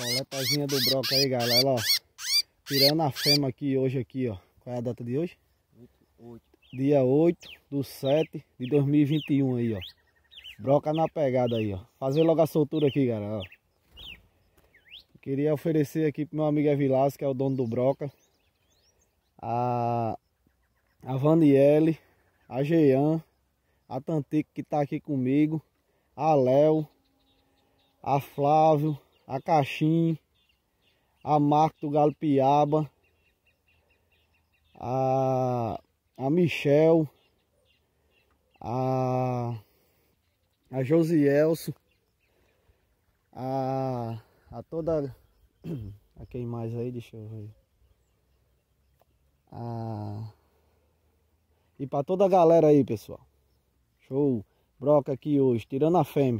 Coletazinha do broca aí, galera, ó. Tirando a fêmea aqui hoje aqui, ó. Qual é a data de hoje? 8. Dia 8 do 7 de 2021 aí, ó. Broca na pegada aí, ó. Fazer logo a soltura aqui, galera, ó. Queria oferecer aqui pro meu amigo Evilas, que é o dono do broca. A... A Vaniele, a Jean, a Tantique que tá aqui comigo, a Léo, a Flávio, a Caxim, a Marco do Galo Piaba, a, a Michel, a, a Josielso, a, a toda. A quem mais aí? Deixa eu ver. A, e para toda a galera aí, pessoal. Show! Broca aqui hoje, tirando a fêmea.